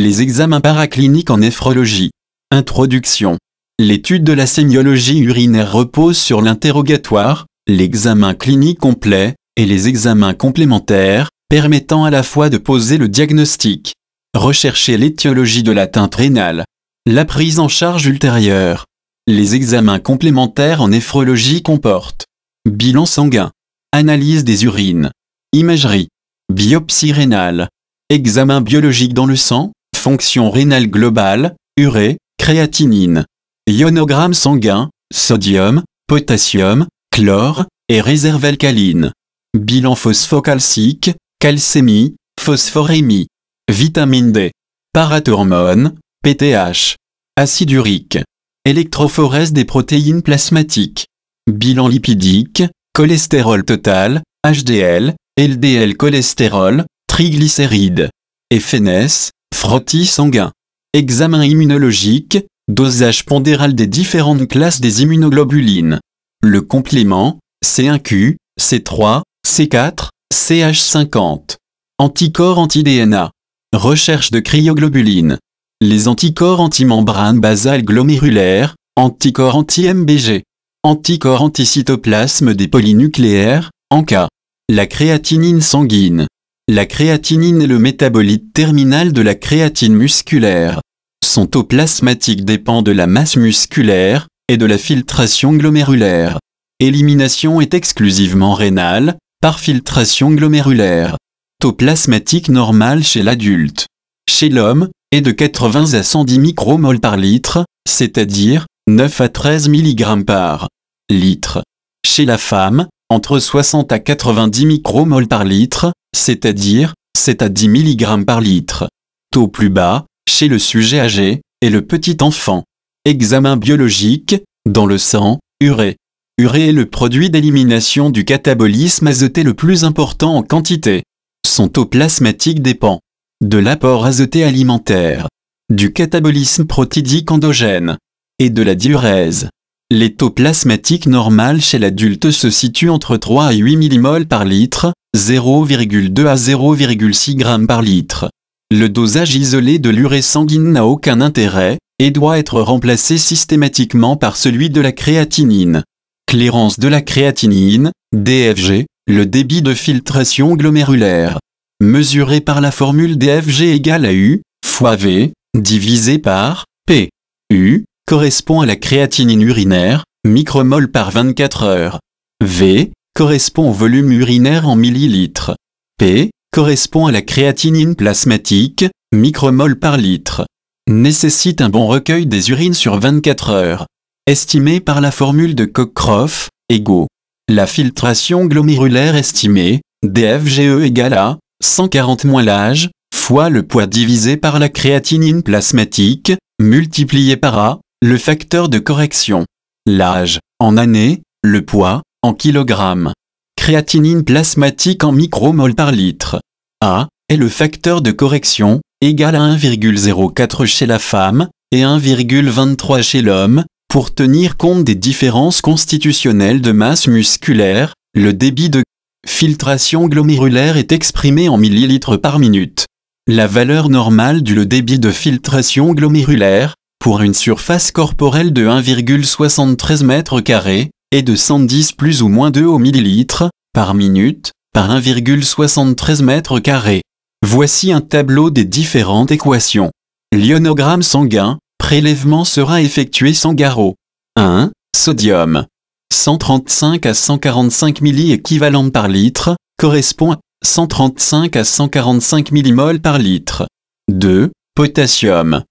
Les examens paracliniques en néphrologie. Introduction. L'étude de la sémiologie urinaire repose sur l'interrogatoire, l'examen clinique complet et les examens complémentaires, permettant à la fois de poser le diagnostic, rechercher l'étiologie de l'atteinte rénale, la prise en charge ultérieure. Les examens complémentaires en néphrologie comportent bilan sanguin, analyse des urines, imagerie, biopsie rénale, examen biologique dans le sang, fonction rénale globale, urée, créatinine. Ionogramme sanguin, sodium, potassium, chlore et réserve alcaline. Bilan phosphocalcique, calcémie, phosphorémie. Vitamine D. Parathormone, PTH. Acide urique. Électrophorèse des protéines plasmatiques. Bilan lipidique, cholestérol total, HDL, LDL cholestérol, triglycérides. FNS, frottis sanguin. Examen immunologique, dosage pondéral des différentes classes des immunoglobulines. Le complément, C1Q, C3, C4, CH50. Anticorps anti-DNA. Recherche de cryoglobulines. Les anticorps anti-membrane basale glomérulaire, anticorps anti-MBG. Anticorps anti-cytoplasme des polynucléaires, cas. La créatinine sanguine. La créatinine est le métabolite terminal de la créatine musculaire. Son taux plasmatique dépend de la masse musculaire et de la filtration glomérulaire. Élimination est exclusivement rénale, par filtration glomérulaire. Taux plasmatique normal chez l'adulte. Chez l'homme, est de 80 à 110 micromoles par litre, c'est-à-dire 9 à 13 mg par litre. Chez la femme, entre 60 à 90 micromoles par litre, c'est-à-dire 7 à 10 mg par litre. Taux plus bas chez le sujet âgé et le petit enfant. Examen biologique dans le sang, urée. Urée est le produit d'élimination du catabolisme azoté le plus important en quantité. Son taux plasmatique dépend de l'apport azoté alimentaire, du catabolisme protidique endogène et de la diurèse. Les taux plasmatiques normales chez l'adulte se situent entre 3 et 8 millimoles par litre, 0,2 à 0,6 g par litre. Le dosage isolé de l'urée sanguine n'a aucun intérêt et doit être remplacé systématiquement par celui de la créatinine. Clérance de la créatinine, DFG, le débit de filtration glomérulaire. Mesuré par la formule DFG égale à U, fois V, divisé par P. U, correspond à la créatinine urinaire, micromol par 24 heures. V correspond au volume urinaire en millilitres. P correspond à la créatinine plasmatique, micromol par litre. Nécessite un bon recueil des urines sur 24 heures. Estimé par la formule de Cockcroft, égaux. La filtration glomérulaire estimée, DFGE égale à 140 moins l'âge, fois le poids divisé par la créatinine plasmatique, multiplié par A, le facteur de correction. L'âge, en années, le poids, en kilogrammes. Créatinine plasmatique en micromol par litre. A est le facteur de correction, égal à 1,04 chez la femme et 1,23 chez l'homme, pour tenir compte des différences constitutionnelles de masse musculaire, le débit de filtration glomérulaire est exprimé en millilitres par minute. La valeur normale du le débit de filtration glomérulaire, pour une surface corporelle de 1,73 m2 et de 110 plus ou moins 2 au millilitre par minute par 1,73 m2. Voici un tableau des différentes équations. L'ionogramme sanguin, prélèvement sera effectué sans garrot. 1. Sodium. 135 à 145 équivalent par litre, correspond à 135 à 145 millimoles par litre. 2. Potassium.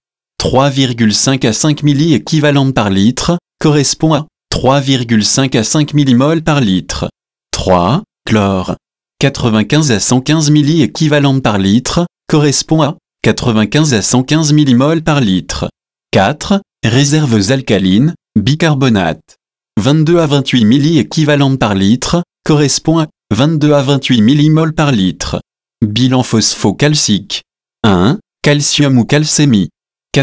3,5 à 5 milli par litre, correspond à 3,5 à 5 millimoles par litre. 3. Chlore. 95 à 115 milli par litre, correspond à 95 à 115 millimoles par litre. 4. Réserves alcalines, bicarbonate. 22 à 28 milli par litre, correspond à 22 à 28 millimoles par litre. Bilan phosphocalcique. 1. Calcium ou calcémie.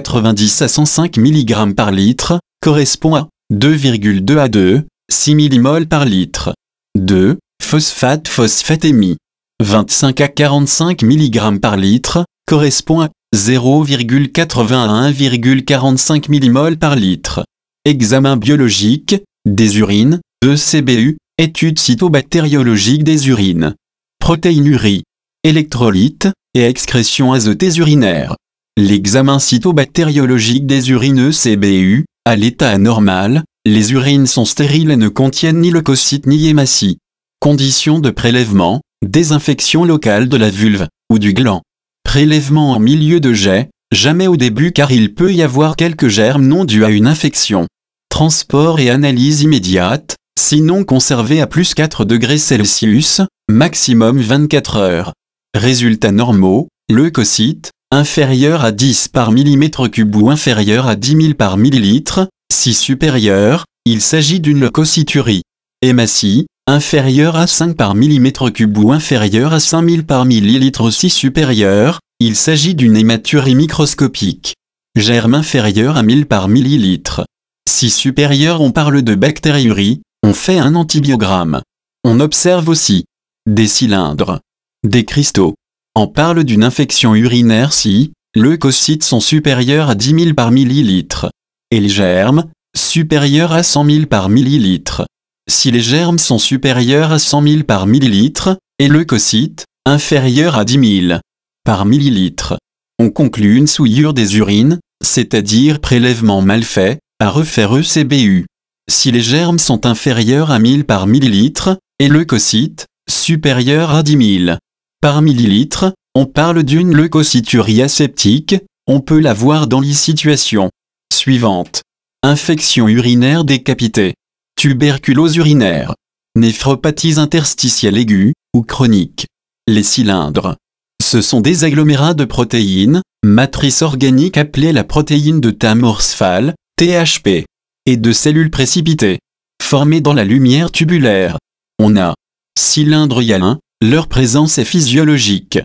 90 à 105 mg par litre, correspond à 2,2 à 2,6 6 par litre. 2. Phosphate phosphatémie. 25 à 45 mg par litre, correspond à 0,80 à 1,45 par litre. Examen biologique, des urines, ECBU, CBU, étude cytobactériologique des urines. Protéinurie, électrolytes et excrétion azotées urinaires. L'examen cytobactériologique des urineux CBU à l'état anormal, les urines sont stériles et ne contiennent ni leucocytes ni hématie. Conditions de prélèvement, désinfection locale de la vulve, ou du gland. Prélèvement en milieu de jet, jamais au début car il peut y avoir quelques germes non dus à une infection. Transport et analyse immédiate, sinon conservé à plus 4 degrés Celsius, maximum 24 heures. Résultats normaux, leucocytes, inférieur à 10 par millimètre cube ou inférieur à 10 000 par millilitre, si supérieur, il s'agit d'une leucocyturie. Hémacie, inférieur à 5 par millimètre cube ou inférieur à 000 par millilitre si supérieur, il s'agit d'une hématurie microscopique. Germe inférieur à 1000 par millilitre. Si supérieur on parle de bactériurie, on fait un antibiogramme. On observe aussi des cylindres, des cristaux, on parle d'une infection urinaire si leucocytes sont supérieurs à 10 000 par millilitre et les germes supérieurs à 100 000 par millilitre. Si les germes sont supérieurs à 100 000 par millilitre et leucocytes inférieurs à 10 000 par millilitre, on conclut une souillure des urines, c'est-à-dire prélèvement mal fait, à refaire ECBU. Si les germes sont inférieurs à 1000 par millilitre et leucocytes supérieurs à 10 000 par millilitre, on parle d'une leucocyturie aseptique, on peut la voir dans les situations suivantes. Infection urinaire décapitée, tuberculose urinaire, néphropathies interstitielle aiguës ou chroniques. Les cylindres. Ce sont des agglomérats de protéines, matrice organique appelée la protéine de Tamorsphale, THP, et de cellules précipitées, formées dans la lumière tubulaire. On a cylindre yalin. Leur présence est physiologique.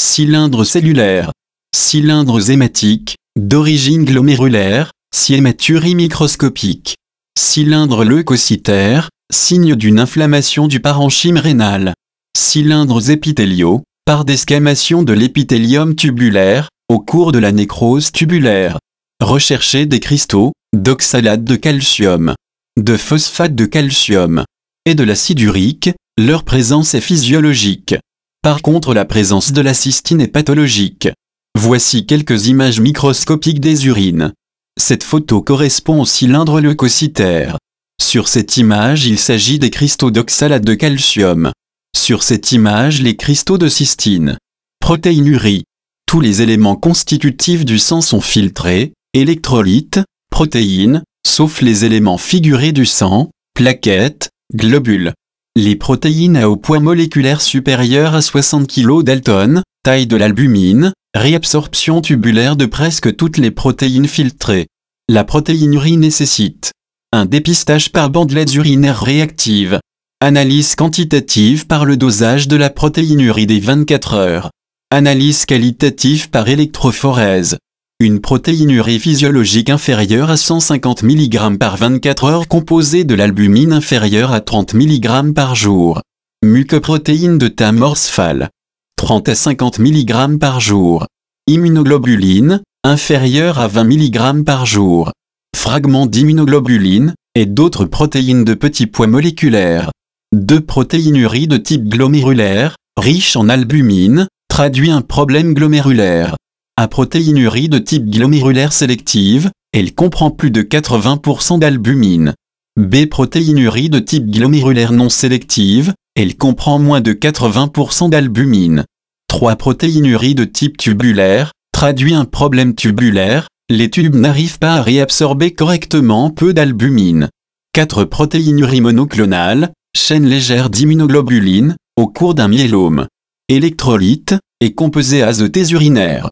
Cylindres cellulaires, cylindres hématiques, d'origine glomérulaire, ciématurie microscopique, cylindres leucocytaires, signe d'une inflammation du parenchyme rénal, cylindres épithéliaux, par d'escamation de l'épithélium tubulaire, au cours de la nécrose tubulaire. Rechercher des cristaux, d'oxalate de calcium, de phosphate de calcium et de l'acide urique, leur présence est physiologique. Par contre la présence de la cystine est pathologique. Voici quelques images microscopiques des urines. Cette photo correspond au cylindre leucocytaire. Sur cette image il s'agit des cristaux d'oxalate de calcium. Sur cette image les cristaux de cystine. Protéinurie. Tous les éléments constitutifs du sang sont filtrés, électrolytes, protéines, sauf les éléments figurés du sang, plaquettes, globules. Les protéines à au poids moléculaire supérieur à 60 kg dalton, taille de l'albumine, réabsorption tubulaire de presque toutes les protéines filtrées. La protéinurie nécessite un dépistage par bandelettes urinaires réactives, analyse quantitative par le dosage de la protéinurie des 24 heures, analyse qualitative par électrophorèse, une protéinurie physiologique inférieure à 150 mg par 24 heures composée de l'albumine inférieure à 30 mg par jour, Mucoprotéine de tamorsphale, 30 à 50 mg par jour, immunoglobuline, inférieure à 20 mg par jour, fragments d'immunoglobuline, et d'autres protéines de petits poids moléculaires. Deux protéinuries de type glomérulaire, riches en albumine, traduit un problème glomérulaire. A protéinurie de type glomérulaire sélective, elle comprend plus de 80% d'albumine. B. Protéinurie de type glomérulaire non sélective, elle comprend moins de 80% d'albumine. 3. Protéinurie de type tubulaire, traduit un problème tubulaire, les tubes n'arrivent pas à réabsorber correctement peu d'albumine. 4. Protéinurie monoclonale, chaîne légère d'immunoglobuline, au cours d'un myélome. Électrolyte, et composé azotés urinaires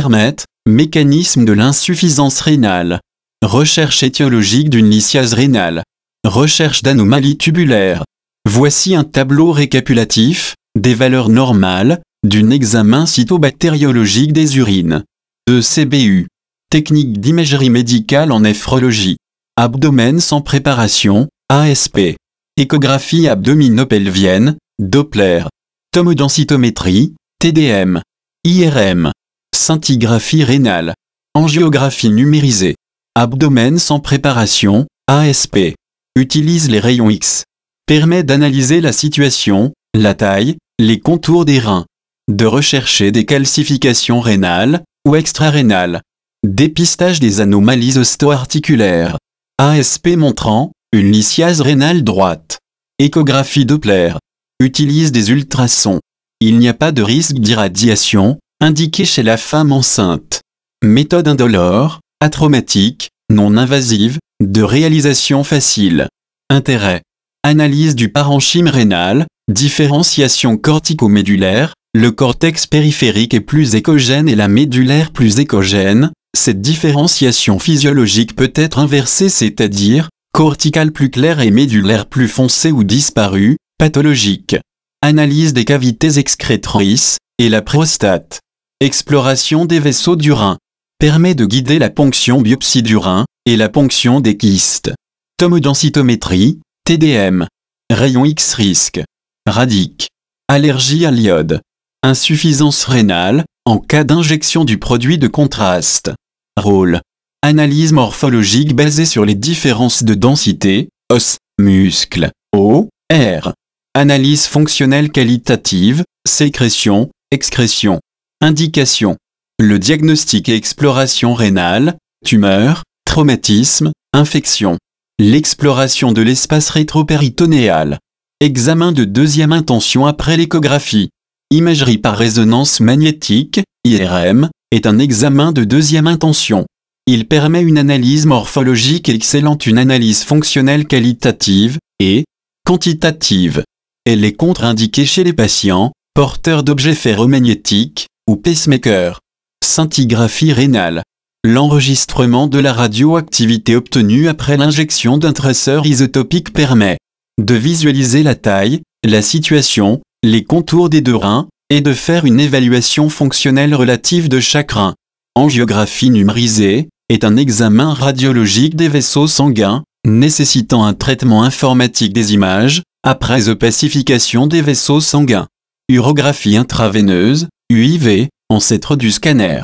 permettent mécanisme de l'insuffisance rénale, recherche étiologique d'une lyciase rénale, recherche d'anomalies tubulaires. Voici un tableau récapitulatif des valeurs normales d'un examen cytobactériologique des urines. De CBU, technique d'imagerie médicale en néphrologie. abdomen sans préparation, ASP, échographie abdominopelvienne, Doppler, Tomodensitométrie, TDM, IRM, scintigraphie rénale, angiographie numérisée, abdomen sans préparation, ASP, utilise les rayons X, permet d'analyser la situation, la taille, les contours des reins, de rechercher des calcifications rénales ou extra-rénales. dépistage des anomalies osto-articulaires. ASP montrant une lysiase rénale droite, échographie Doppler, utilise des ultrasons. Il n'y a pas de risque d'irradiation, Indiqué chez la femme enceinte. Méthode indolore, atraumatique, non invasive, de réalisation facile. Intérêt. Analyse du parenchyme rénal, différenciation cortico-médulaire, le cortex périphérique est plus écogène et la médulaire plus écogène. Cette différenciation physiologique peut être inversée, c'est-à-dire corticale plus claire et médulaire plus foncée ou disparue, pathologique. Analyse des cavités excrétrices, et la prostate. Exploration des vaisseaux du rein. Permet de guider la ponction biopsie du rein et la ponction des kystes. Tomodensitométrie, TDM. Rayon X risque. Radic. Allergie à l'iode. Insuffisance rénale en cas d'injection du produit de contraste. Rôle. Analyse morphologique basée sur les différences de densité, os, muscle, eau, air. Analyse fonctionnelle qualitative, sécrétion, excrétion. Indication. Le diagnostic et exploration rénale, tumeur, traumatisme, infection. L'exploration de l'espace rétropéritonéal. Examen de deuxième intention après l'échographie. Imagerie par résonance magnétique, IRM, est un examen de deuxième intention. Il permet une analyse morphologique excellente, une analyse fonctionnelle qualitative et quantitative. Elle est contre-indiquée chez les patients porteur d'objets ferromagnétiques, ou pacemaker. Scintigraphie rénale. L'enregistrement de la radioactivité obtenue après l'injection d'un traceur isotopique permet de visualiser la taille, la situation, les contours des deux reins, et de faire une évaluation fonctionnelle relative de chaque rein. Angiographie numérisée est un examen radiologique des vaisseaux sanguins, nécessitant un traitement informatique des images, après opacification des vaisseaux sanguins. Urographie intraveineuse, UIV, ancêtre du scanner.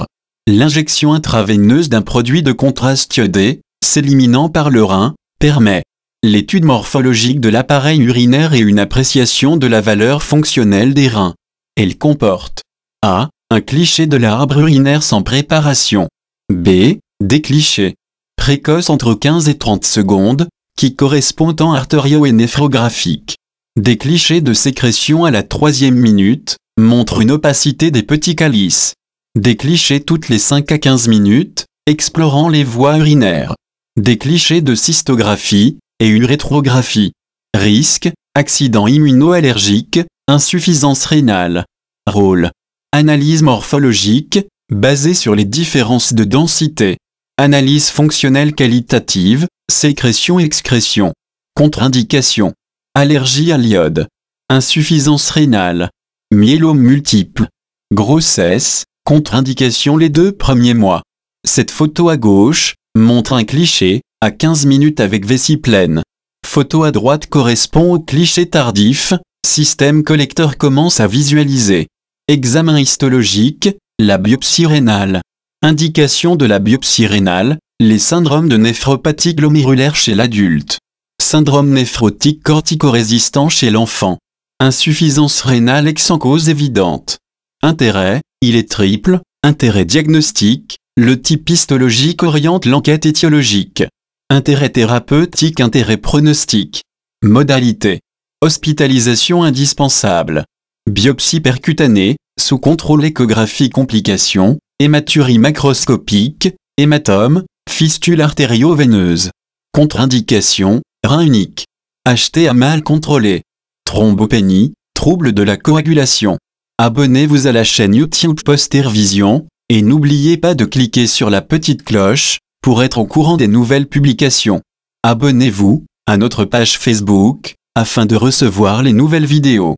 L'injection intraveineuse d'un produit de contraste iodé, e s'éliminant par le rein, permet l'étude morphologique de l'appareil urinaire et une appréciation de la valeur fonctionnelle des reins. Elle comporte A. Un cliché de l'arbre urinaire sans préparation. B. Des clichés précoces entre 15 et 30 secondes, qui correspondent en artério et néphrographique. Des clichés de sécrétion à la troisième minute montrent une opacité des petits calices. Des clichés toutes les 5 à 15 minutes, explorant les voies urinaires. Des clichés de cystographie et une rétrographie. Risque, accident immunoallergique, insuffisance rénale. Rôle. Analyse morphologique, basée sur les différences de densité. Analyse fonctionnelle qualitative, sécrétion-excrétion. Contre-indication allergie à l'iode, insuffisance rénale, myélome multiple, grossesse, contre-indication les deux premiers mois. Cette photo à gauche montre un cliché à 15 minutes avec vessie pleine. Photo à droite correspond au cliché tardif, système collecteur commence à visualiser. Examen histologique, la biopsie rénale. Indication de la biopsie rénale, les syndromes de néphropathie glomérulaire chez l'adulte syndrome néphrotique cortico-résistant chez l'enfant, insuffisance rénale ex sans cause évidente. Intérêt, il est triple, intérêt diagnostique, le type histologique oriente l'enquête étiologique. Intérêt thérapeutique, intérêt pronostique. Modalité. Hospitalisation indispensable. Biopsie percutanée, sous contrôle échographie complication, hématurie macroscopique, hématome, fistule artério-veineuse. Contre-indication, rein unique. Acheter à mal contrôlé. Thrombopénie, trouble de la coagulation. Abonnez-vous à la chaîne YouTube Poster Vision, et n'oubliez pas de cliquer sur la petite cloche, pour être au courant des nouvelles publications. Abonnez-vous à notre page Facebook, afin de recevoir les nouvelles vidéos.